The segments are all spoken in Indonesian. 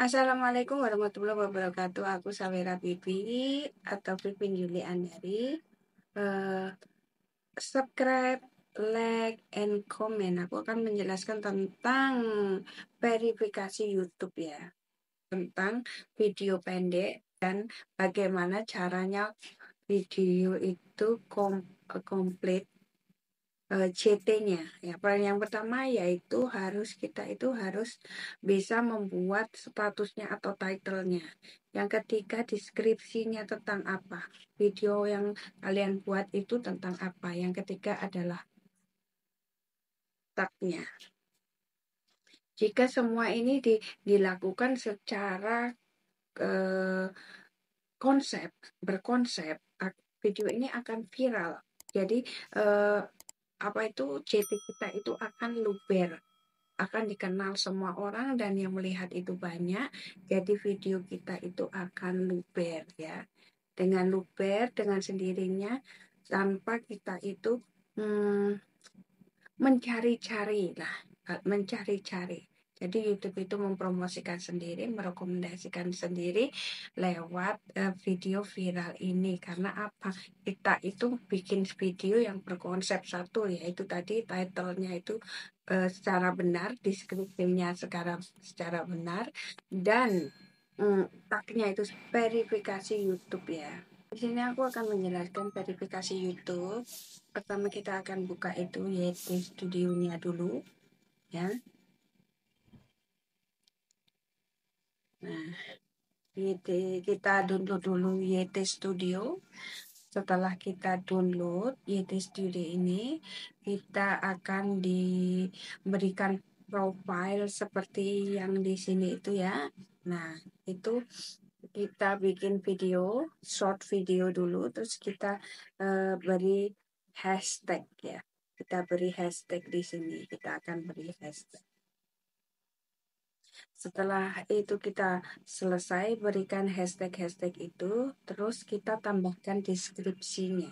Assalamualaikum warahmatullahi wabarakatuh. Aku Sawera Bibi atau Pipin Yuli Andari. Uh, subscribe, like, and comment. Aku akan menjelaskan tentang verifikasi YouTube ya. Tentang video pendek dan bagaimana caranya video itu kom komplit CT-nya. Eh, ya, yang pertama yaitu harus kita itu harus bisa membuat statusnya atau title-nya. Yang ketiga deskripsinya tentang apa. Video yang kalian buat itu tentang apa. Yang ketiga adalah tag-nya. Jika semua ini di, dilakukan secara eh, konsep, berkonsep, video ini akan viral. Jadi eh, apa itu CT kita itu akan luber akan dikenal semua orang dan yang melihat itu banyak jadi video kita itu akan luber ya dengan luber dengan sendirinya tanpa kita itu hmm, mencari-cari lah mencari-cari jadi YouTube itu mempromosikan sendiri, merekomendasikan sendiri lewat uh, video viral ini. Karena apa? Kita itu bikin video yang berkonsep satu yaitu tadi titlenya itu uh, secara benar, deskripsinya secara secara benar dan um, tagnya itu verifikasi YouTube ya. Di sini aku akan menjelaskan verifikasi YouTube. Pertama kita akan buka itu yaitu studionya dulu ya. Nah, YT kita download dulu YT Studio. Setelah kita download YT Studio ini, kita akan diberikan profile seperti yang di sini itu ya. Nah, itu kita bikin video, short video dulu, terus kita uh, beri hashtag ya. Kita beri hashtag di sini. Kita akan beri hashtag. Setelah itu kita selesai berikan hashtag-hashtag itu, terus kita tambahkan deskripsinya.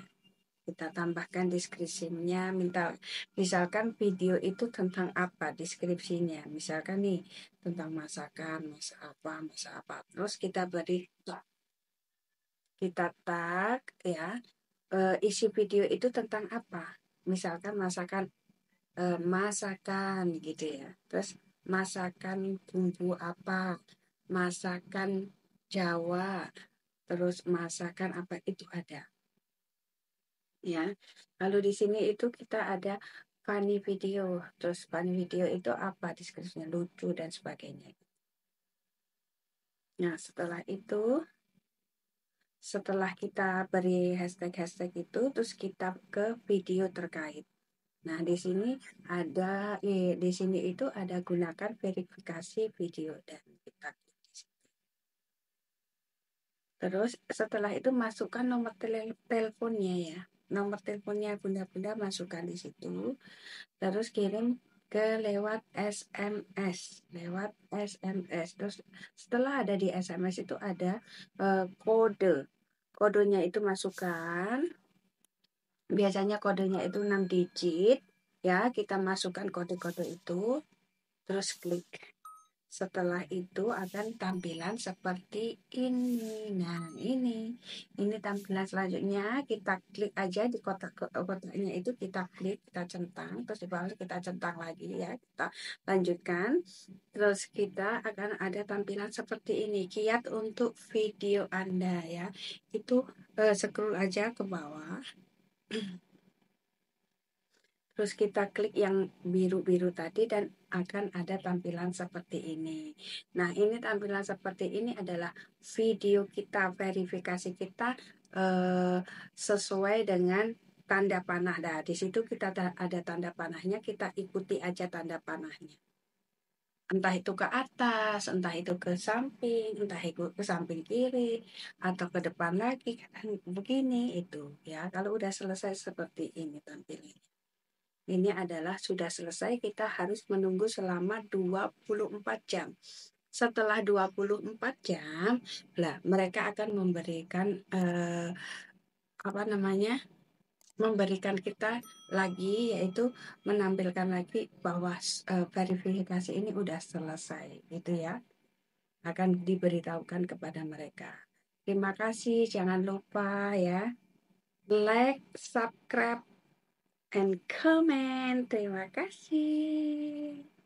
Kita tambahkan deskripsinya, minta misalkan video itu tentang apa deskripsinya. Misalkan nih tentang masakan, masak apa, masak apa. Terus kita beri Kita tag ya, e, isi video itu tentang apa. Misalkan masakan e, masakan gitu ya. Terus masakan bumbu apa, masakan Jawa, terus masakan apa itu ada. Ya. Lalu di sini itu kita ada funny video. Terus funny video itu apa diskusinya lucu dan sebagainya. Nah, setelah itu setelah kita beri hashtag-hashtag itu terus kita ke video terkait. Nah, di sini ada eh, di sini itu ada gunakan verifikasi video dan kita Terus setelah itu masukkan nomor tele teleponnya ya. Nomor teleponnya Bunda-bunda masukkan di situ. Terus kirim ke lewat SMS, lewat SMS. Terus setelah ada di SMS itu ada uh, kode. Kodenya itu masukkan biasanya kodenya itu 6 digit ya kita masukkan kode-kode itu terus klik setelah itu akan tampilan seperti ini nah ini ini tampilan selanjutnya kita klik aja di kotak kotaknya itu kita klik kita centang terus di bawah kita centang lagi ya kita lanjutkan terus kita akan ada tampilan seperti ini kiat untuk video anda ya itu uh, scroll aja ke bawah Terus kita klik yang biru-biru tadi dan akan ada tampilan seperti ini. Nah, ini tampilan seperti ini adalah video kita, verifikasi kita eh, sesuai dengan tanda panah. Nah, di situ kita ada tanda panahnya, kita ikuti aja tanda panahnya entah itu ke atas, entah itu ke samping, entah itu ke samping kiri atau ke depan lagi kan begini itu ya. Kalau udah selesai seperti ini tampilannya. Ini adalah sudah selesai kita harus menunggu selama 24 jam. Setelah 24 jam, lah mereka akan memberikan eh, apa namanya? memberikan kita lagi yaitu menampilkan lagi bahwa uh, verifikasi ini udah selesai gitu ya akan diberitahukan kepada mereka terima kasih jangan lupa ya like subscribe and comment terima kasih